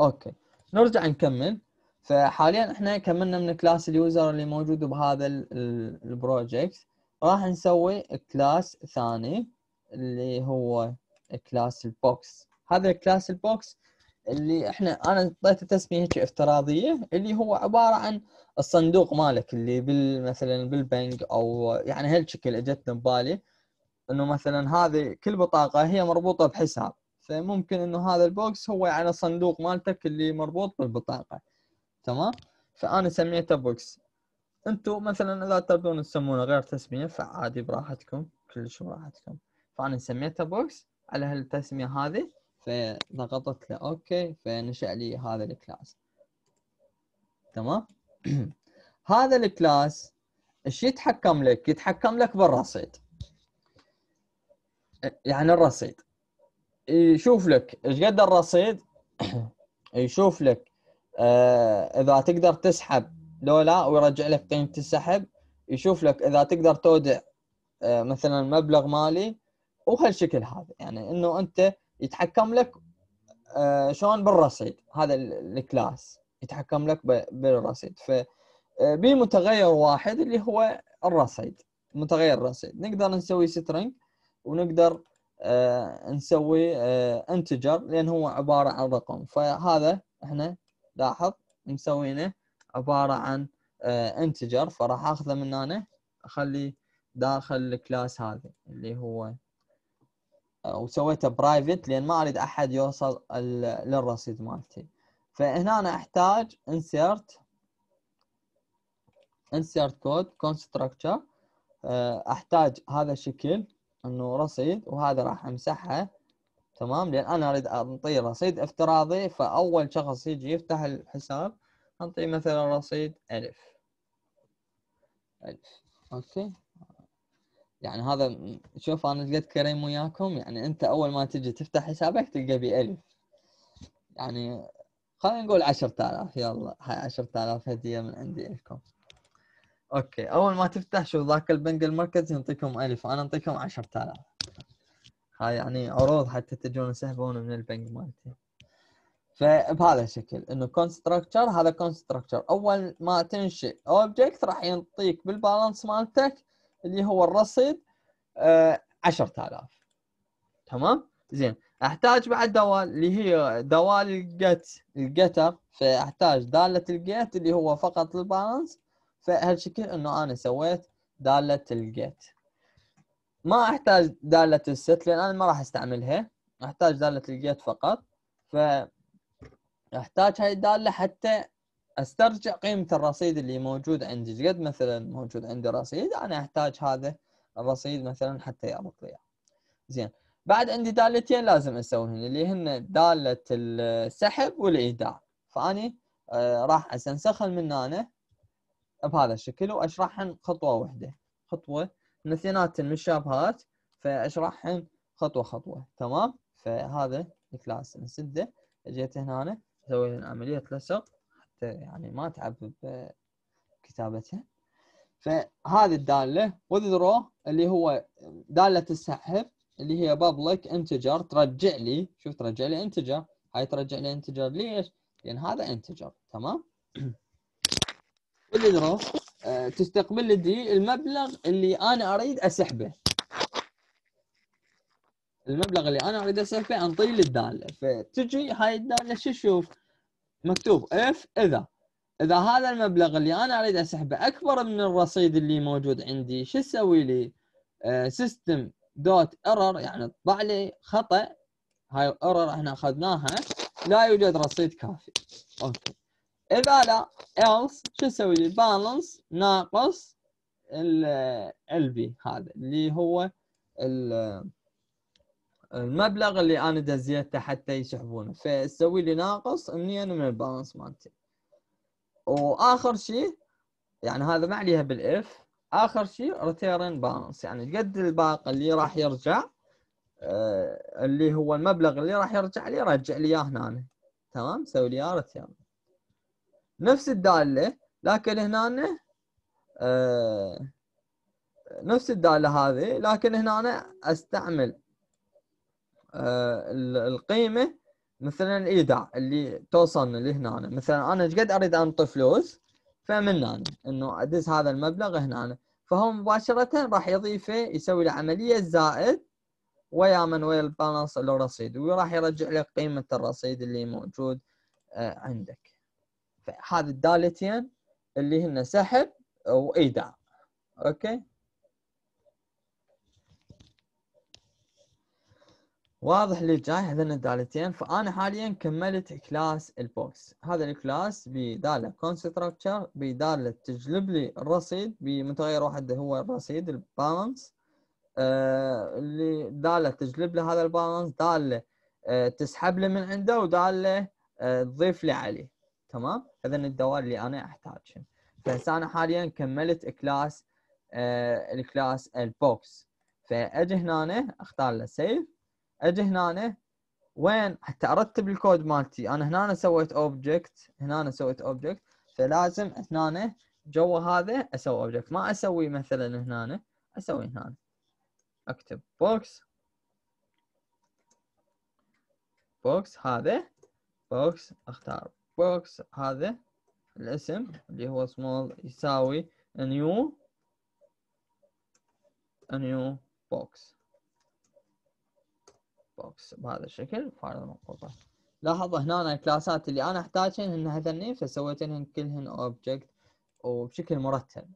اوكي نرجع نكمل فحاليا احنا كملنا من كلاس اليوزر اللي موجود بهذا البروجكت راح نسوي كلاس ثاني اللي هو كلاس البوكس هذا كلاس البوكس اللي احنا انا اعطيته تسميه هيك افتراضيه اللي هو عباره عن الصندوق مالك اللي بال مثلا بالبنك او يعني هالشكل اجتني ببالي انه مثلا هذه كل بطاقه هي مربوطه بحساب فممكن انه هذا البوكس هو على صندوق مالتك اللي مربوط بالبطاقه تمام فانا سميته بوكس انتم مثلا اذا تبون تسمونه غير تسميه فعادي براحتكم كلش براحتكم فانا سميته بوكس على هالتسميه هذه فضغطت له اوكي فنشا لي هذا الكلاس تمام هذا الكلاس ايش يتحكم لك؟ يتحكم لك بالرصيد يعني الرصيد يشوف لك ايش قد الرصيد يشوف لك آه اذا تقدر تسحب دولار ويرجع لك قيمه السحب يشوف لك اذا تقدر تودع آه مثلا مبلغ مالي وهالشكل هذا يعني انه انت يتحكم لك آه شلون بالرصيد هذا الكلاس يتحكم لك بالرصيد ف آه، متغير واحد اللي هو الرصيد متغير الرصيد نقدر نسوي سترنج ونقدر آه، نسوي انتجر آه، لان هو عباره عن رقم فهذا احنا لاحظ مسوينه عباره عن انتجر آه، فراح اخذه من هنا اخليه داخل الكلاس هذا اللي هو وسويته برايفت لان ما اريد احد يوصل للرصيد مالتي فهنا انا احتاج انسيرت انسيرت كود constructor احتاج هذا الشكل انه رصيد وهذا راح امسحها تمام لان انا اريد انطيه رصيد افتراضي فاول شخص يجي يفتح الحساب انطيه مثلا رصيد الف الف اوكي يعني هذا شوف انا لقيت كريم وياكم يعني انت اول ما تجي تفتح حسابك تلقى بي الف يعني خلينا نقول عشرة الاف يلا هاي عشرة الاف هديه من عندي لكم اوكي اول ما تفتح شوف ذاك البنك المركزي ينطيكم الف انا انطيكم 10000 هاي يعني عروض حتى تجون تسحبون من البنك مالتي فبهذا الشكل انه كونستراكتشر هذا كونستراكتشر اول ما تنشئ اوبجكت راح ينطيك بالبالانس مالتك اللي هو الرصيد آه 10000 تمام زين احتاج بعد دوال اللي هي دوال الجت الجتر فاحتاج داله الجيت اللي هو فقط البالانس فهالشكل انه انا سويت داله الجيت ما احتاج داله الست لان انا ما راح استعملها احتاج داله الجيت فقط ف احتاج هاي الداله حتى استرجع قيمه الرصيد اللي موجود عندي ايش قد مثلا موجود عندي رصيد انا احتاج هذا الرصيد مثلا حتى يربط لي زين بعد عندي دالتين لازم اسويهن اللي هن داله السحب والايداع فاني آه، راح استنسخهم من هنا بهذا الشكل واشرحهن خطوه واحده خطوه مثلينات مشابهات فاشرحهن خطوه خطوه تمام فهذا الكلاس نسده جيت هنا سويت عمليه لصق حتى يعني ما اتعب بكتابتها آه، فهذه الداله وذرو اللي هو داله السحب اللي هي بابليك انتجر ترجع لي شوف ترجع لي انتجر هاي ترجع لي انتجر ليش؟ لان هذا انتجر تمام بالجروب تستقبل لي آه، المبلغ اللي انا اريد اسحبه المبلغ اللي انا اريد اسحبه انطيه للداله فتجي هاي الداله شو تشوف مكتوب اف اذا اذا هذا المبلغ اللي انا اريد اسحبه اكبر من الرصيد اللي موجود عندي شو اسوي لي سيستم دوت ايرور يعني طبع لي خطا هاي الايرور احنا اخذناها لا يوجد رصيد كافي اوكي إذا لا else شو نسوي لي balance ناقص ال البي هذا اللي هو المبلغ اللي انا دزيته حتى يسحبونه فسوي لي ناقص منين من البالانس مالتي واخر شيء يعني هذا ما عليها بالاف اخر شيء ريتيرن بالانس يعني قد الباقي اللي راح يرجع آه اللي هو المبلغ اللي راح يرجع لي رجع لي اياه هنا تمام سوي لي اياه ريتيرن نفس الداله لكن هنا آه، نفس الداله هذه لكن هنا أنا استعمل آه، القيمه مثلا الايداع اللي توصلنا لهنا مثلا انا قد اريد انطي فلوس فمن هنا انه ادز هذا المبلغ هنا فهو مباشره راح يضيفه يسوي العملية الزائد ويا من ويا البالانس الرصيد وراح يرجع لك قيمه الرصيد اللي موجود آه، عندك هذه الدالتين اللي هن سحب وايداع اوكي واضح اللي جاي هذين الدالتين فانا حاليا كملت كلاس البوكس هذا الكلاس بداله كونستراكتشر بداله تجلب لي الرصيد بمتغير واحد هو الرصيد البالانس آه، اللي داله تجلب له هذا البالانس داله آه، تسحب لي من عنده وداله آه، تضيف لي عليه تمام هذا الدوائر اللي انا احتاجه فهسه انا حاليا كملت كلاس آه الكلاس البوكس فاجي هنا اختار له سيف اجي هنا وين حتى ارتب الكود مالتي انا هنا سويت اوبجكت هنا سويت اوبجكت فلازم هنا جوا هذا اسوي اوبجكت ما اسوي مثلا هنا اسوي هنا اكتب بوكس بوكس هذا بوكس اختار بوكس هذا الاسم اللي هو small يساوي a new a new box box بهذا الشكل فارغ المقطع لاحظ هنا الكلاسات اللي انا احتاجهن هن هذني فسويتهن كلهن object وبشكل مرتب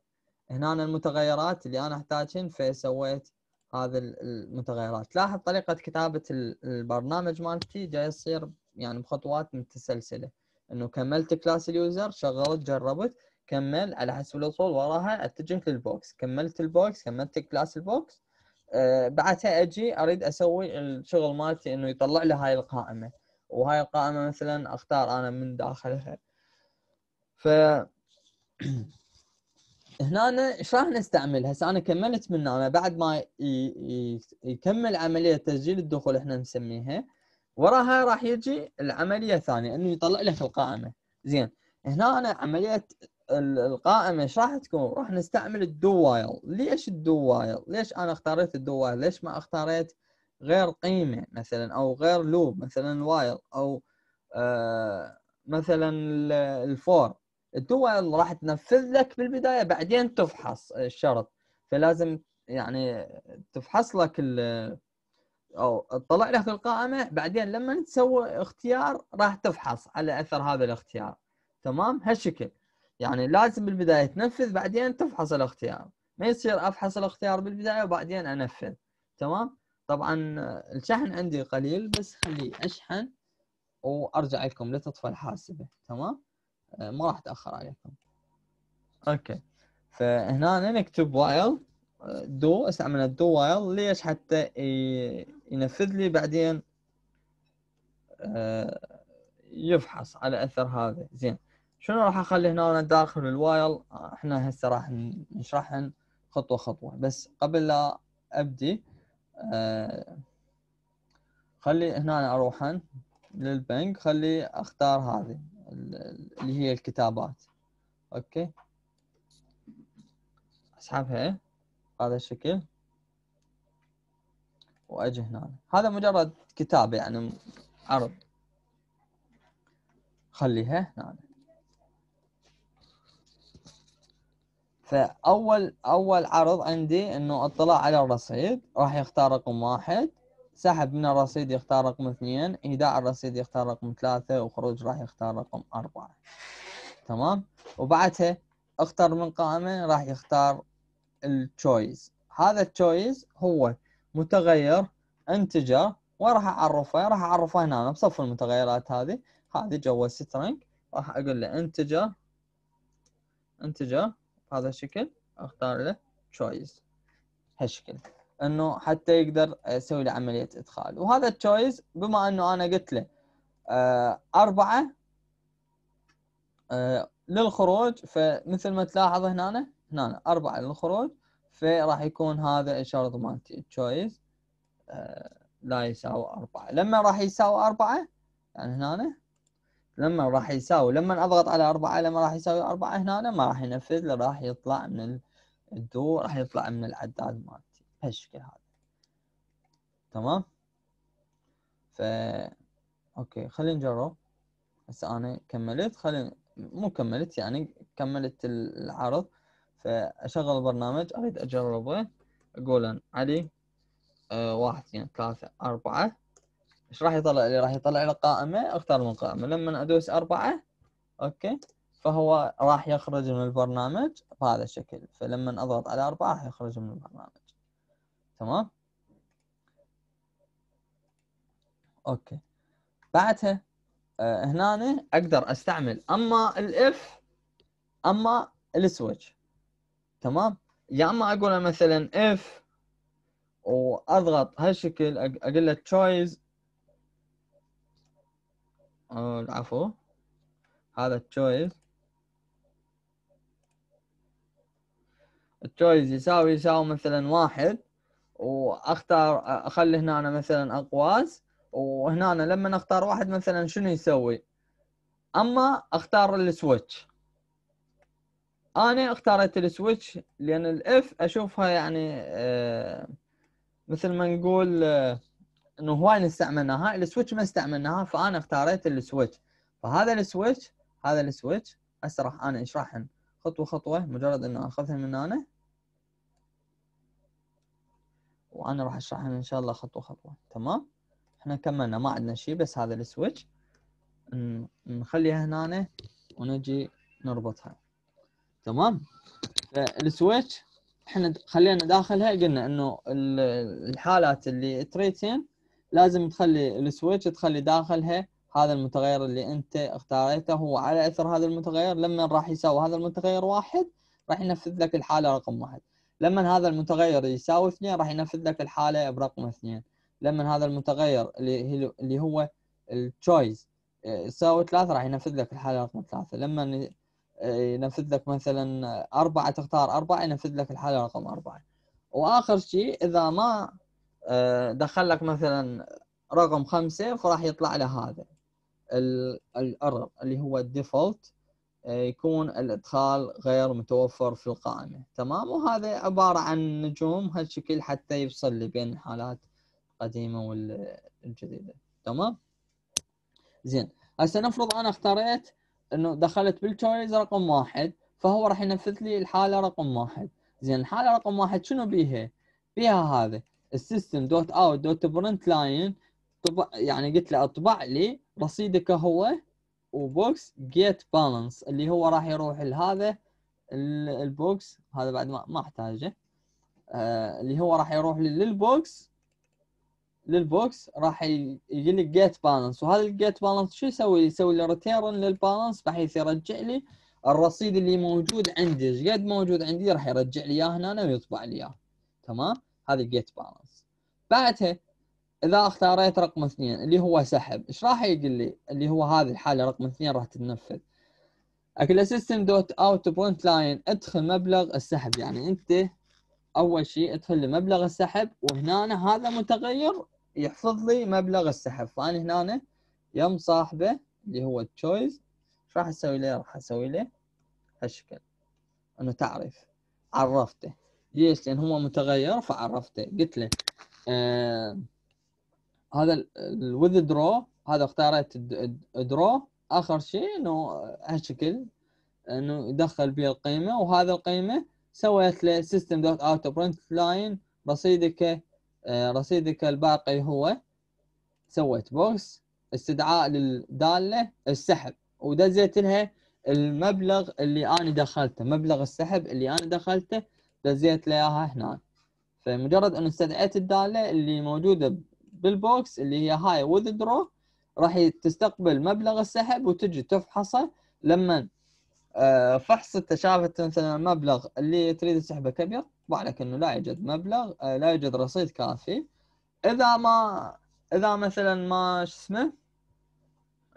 هنا المتغيرات اللي انا احتاجهن فسويت هذه المتغيرات لاحظ طريقة كتابة البرنامج مالتي جاي يصير يعني بخطوات متسلسلة انه كملت كلاس اليوزر شغلت جربت كمل على حسب الوصول وراها اتجه للبوكس كملت البوكس كملت كلاس البوكس أه بعدها اجي اريد اسوي الشغل مالتي انه يطلع لي هاي القائمه وهاي القائمه مثلا اختار انا من داخلها ف هنا راح نستعمل هسه انا كملت من هنا بعد ما يكمل عمليه تسجيل الدخول احنا نسميها وراها راح يجي العمليه الثانيه انه يطلع لك القائمه زين هنا أنا عمليه القائمه ايش راح تكون؟ راح نستعمل الدو وايل، ليش الدو وايل؟ ليش انا اختاريت الدو وايل؟ ليش ما اختاريت غير قيمه مثلا او غير لوب مثلا وايل او آه مثلا الفور الدو وايل راح تنفذ لك بالبدايه بعدين تفحص الشرط فلازم يعني تفحص لك او تطلع لك القائمه بعدين لما تسوي اختيار راح تفحص على اثر هذا الاختيار تمام هالشكل يعني لازم بالبدايه تنفذ بعدين تفحص الاختيار ما يصير افحص الاختيار بالبدايه وبعدين انفذ تمام طبعا الشحن عندي قليل بس خليه اشحن وارجع لكم لتطفى الحاسبه تمام ما راح اتاخر عليكم اوكي فهنا نكتب وايل دو استعملنا دو وايل ليش حتى ينفذ لي بعدين آه، يفحص على اثر هذا زين شنو راح اخلي هنا أنا داخل الوايل احنا هسه راح نشرحهم خطوه خطوه بس قبل لا ابدي آه، خلي هنا اروحن للبنك خلي اختار هذه اللي هي الكتابات اوكي اسحبها هذا الشكل واجي هنا هذا مجرد كتاب يعني عرض خليها هنا فاول اول عرض عندي انه اطلاع على الرصيد راح يختار رقم واحد سحب من الرصيد يختار رقم اثنين ايداع الرصيد يختار رقم ثلاثة وخروج راح يختار رقم اربعة تمام وبعدها اختر من قائمة راح يختار التشويز هذا التشويز هو متغير انتجر وين راح اعرفه؟ يعني راح اعرفه هنا بصف المتغيرات هذه هذه جوا سترنج راح اقول له انتجر انتجر بهذا الشكل اختار له تشويز هالشكل انه حتى يقدر يسوي له عمليه ادخال وهذا التشويز بما انه انا قلت له آه، أربعة آه، للخروج فمثل ما تلاحظ هنا هنا أربعة للخروج فراح يكون هذا الشرط ضمانتي تشويس آه، لا يساوي أربعة لما راح يساوي أربعة يعني هنا لما راح يساوي لما أضغط على أربعة لما راح يساوي أربعة هنا ما راح ينفذ راح يطلع من الدور راح يطلع من العداد مالتي بهالشكل هذا تمام ف اوكي خلينا نجرب هسه انا كملت خلينا مو كملت يعني كملت العرض فاشغل البرنامج اريد اجربه اقول علي أه واحد اثنين ثلاثة أربعة ايش راح يطلع لي؟ راح يطلع لي قائمة اختار من قائمة لما ادوس أربعة اوكي فهو راح يخرج من البرنامج بهذا الشكل فلما اضغط على أربعة راح يخرج من البرنامج تمام اوكي بعدها أه هنا اقدر استعمل اما الاف اما السويتش تمام يا اما اقول مثلا if واضغط هالشكل اقول له choice العفو هذا choice التشويز يساوي يساوي مثلا واحد واختار اخلي هنا أنا مثلا اقواس وهنا أنا لما اختار واحد مثلا شنو يسوي اما اختار السويتش انا اختاريت السويتش لان الاف اشوفها يعني آه، مثل ما نقول آه، انه هواي نستعملناها السويتش ما استعملناها فانا اختاريت السويتش فهذا السويتش هذا السويتش هسه راح انا اشرحهم خطوه خطوه مجرد انه اخذهم من انا وانا راح اشرحهم ان شاء الله خطوه خطوه تمام احنا كملنا ما عندنا شيء بس هذا السويتش نخليها هنا ونجي نربطها تمام فالسويتش احنا خلينا داخلها قلنا انه الحالات اللي تريتين لازم تخلي السويتش تخلي داخلها هذا المتغير اللي انت اختاريته هو على اثر هذا المتغير لما راح يساوي هذا المتغير واحد راح ينفذ لك الحاله رقم واحد لما هذا المتغير يساوي اثنين راح ينفذ لك الحاله برقم اثنين لما هذا المتغير اللي هو التشويز آه، يساوي ثلاثة راح ينفذ لك الحالة رقم ثلاثة لما ينفذ لك مثلا أربعة تختار أربعة ينفذ لك الحالة رقم أربعة وآخر شيء إذا ما آه، دخل لك مثلا رقم خمسة فراح يطلع له هذا الأرر اللي هو الديفولت آه، يكون الادخال غير متوفر في القائمه تمام وهذا عباره عن نجوم هالشكل حتى يفصل لي بين الحالات القديمه والجديده تمام زين هسه نفرض انا اختاريت انه دخلت بالتشويز رقم واحد فهو راح ينفذ لي الحاله رقم واحد زين الحاله رقم واحد شنو بيها؟ بيها هذا السيستم دوت اوت دوت برنت لاين يعني قلت له اطبع لي رصيدك هو وبوكس جيت بالانس اللي هو راح يروح لهذا البوكس هذا بعد ما ما احتاجه آه اللي هو راح يروح للبوكس للبوكس راح يجي لك جيت بالانس وهذا الجيت بالانس شو يسوي؟ يسوي لي ريتيرن للبالانس بحيث يرجع لي الرصيد اللي موجود عندي ايش قد موجود عندي راح يرجع لي اياه هنا ويطبع لي اياه تمام؟ هذا الجيت بالانس بعدها اذا اختاريت رقم اثنين اللي هو سحب ايش راح يقول لي؟ اللي هو هذه الحاله رقم اثنين راح تتنفذ اكل سيستم دوت اوت بوينت لاين ادخل مبلغ السحب يعني انت اول شيء ادخل لمبلغ السحب وهنا هذا متغير يحفظ لي مبلغ السحب فأنا هنا يم صاحبه اللي هو التشويز ايش راح اسوي له؟ راح اسوي له هالشكل انه تعرف عرفته ليش؟ لان هو متغير فعرفته قلت له آه هذا الوذ درو هذا اختاريت درو اخر شيء انه هالشكل انه يدخل به القيمه وهذا القيمه سويت له system.out دوت اوت رصيدك آه، رصيدك الباقي هو سويت بوكس استدعاء للداله السحب ودزيت لها المبلغ اللي انا دخلته مبلغ السحب اللي انا دخلته دزيت لها اياها هنا فمجرد ان استدعيت الداله اللي موجوده بالبوكس اللي هي هاي وذدرو راح تستقبل مبلغ السحب وتجي تفحصه لما آه، فحصته شافت مثلا المبلغ اللي تريد تسحبه كبير يطبع لك انه لا يوجد مبلغ آه، لا يوجد رصيد كافي اذا ما اذا مثلا ما شو اسمه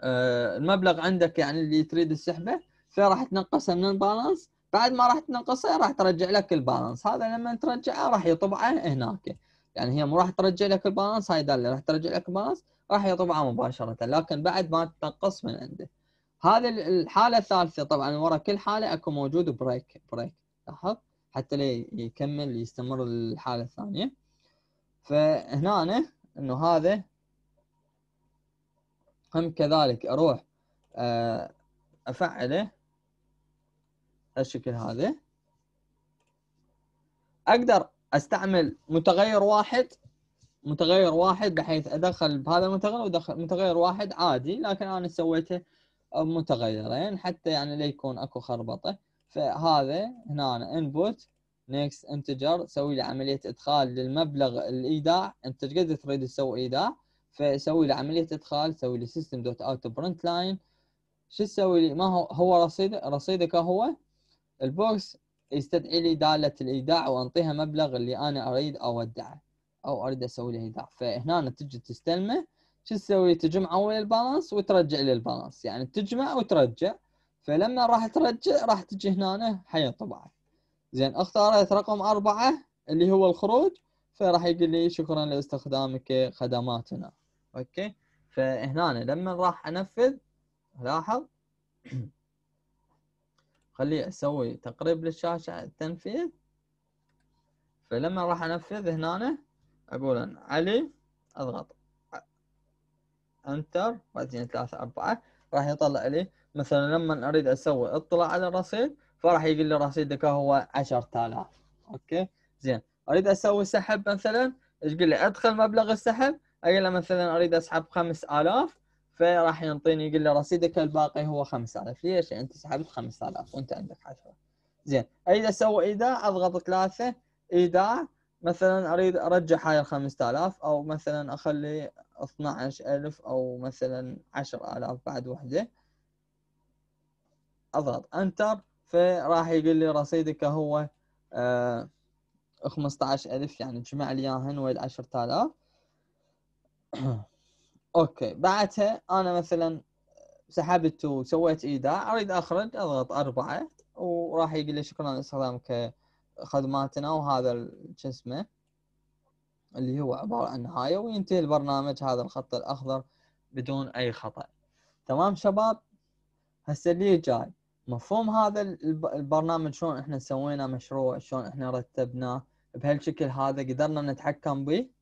آه، المبلغ عندك يعني اللي تريد السحبه فراح تنقصه من البالانس بعد ما راح تنقصه راح ترجع لك البالانس هذا لما ترجعه راح يطبعه هناك يعني هي مو راح ترجع لك البالانس هاي داله راح ترجع لك البالانس راح يطبعه مباشره لكن بعد ما تنقص من عنده هذه الحاله الثالثه طبعا ورا كل حاله اكو موجود بريك بريك لاحظ حتى لي يكمل يستمر للحالة الثانية فهنا أنه هذا هم كذلك أروح آه، أفعله الشكل هذا أقدر أستعمل متغير واحد متغير واحد بحيث أدخل بهذا المتغير ودخل متغير واحد عادي لكن أنا سويته متغيرين حتى يعني لا يكون أكو خربطة فهذا هنا أنا input next integer تسوي له عملية إدخال للمبلغ الإيداع أنت قد تريد تسوي إيداع فسوي له عملية إدخال سوي له system dot out print line شو تسوي لي ما هو هو رصيد رصيدك هو البوكس يستدعي لي دالة الإيداع وأنطيها مبلغ اللي أنا أريد أودعه أو أريد أسوي له إيداع فهنا تجي تستلمه شو تسوي تجمع أول البالانس وترجع لي البالانس يعني تجمع وترجع فلما راح ترجع راح تجي هنا حي طبعا زين اختارت رقم أربعة اللي هو الخروج فراح يقول لي شكرا لاستخدامك خدماتنا اوكي فهنا لما راح انفذ لاحظ خلي اسوي تقريب للشاشه التنفيذ فلما راح انفذ هنا اقول علي اضغط انتر بعدين ثلاثة أربعة راح يطلع لي مثلا لما اريد اسوي اطلع على الرصيد فراح يقول لي رصيدك هو 10000 اوكي زين اريد اسوي سحب مثلا يقول لي ادخل مبلغ السحب اقول له مثلا اريد اسحب 5000 فراح ينطيني يقول لي رصيدك الباقي هو 5000 ليش؟ يعني انت سحبت 5000 وانت عندك 10 زين اريد اسوي ايداع اضغط ثلاثه ايداع مثلا اريد ارجع هاي ال 5000 او مثلا اخلي 12000 او مثلا 10000 بعد وحده اضغط انتر فراح يقول لي رصيدك هو آه 15000 يعني جمع لي اياهن ويل 10000 اوكي بعدها انا مثلا سحبت وسويت ايداع اريد اخرج اضغط اربعه وراح يقول لي شكرا لاستخدامك خدماتنا وهذا شو اسمه اللي هو عباره عن نهايه وينتهي البرنامج هذا الخط الاخضر بدون اي خطا تمام شباب هسه اللي جاي مفهوم هذا البرنامج شلون احنا سوينا مشروع شلون احنا رتبناه بهالشكل هذا قدرنا نتحكم به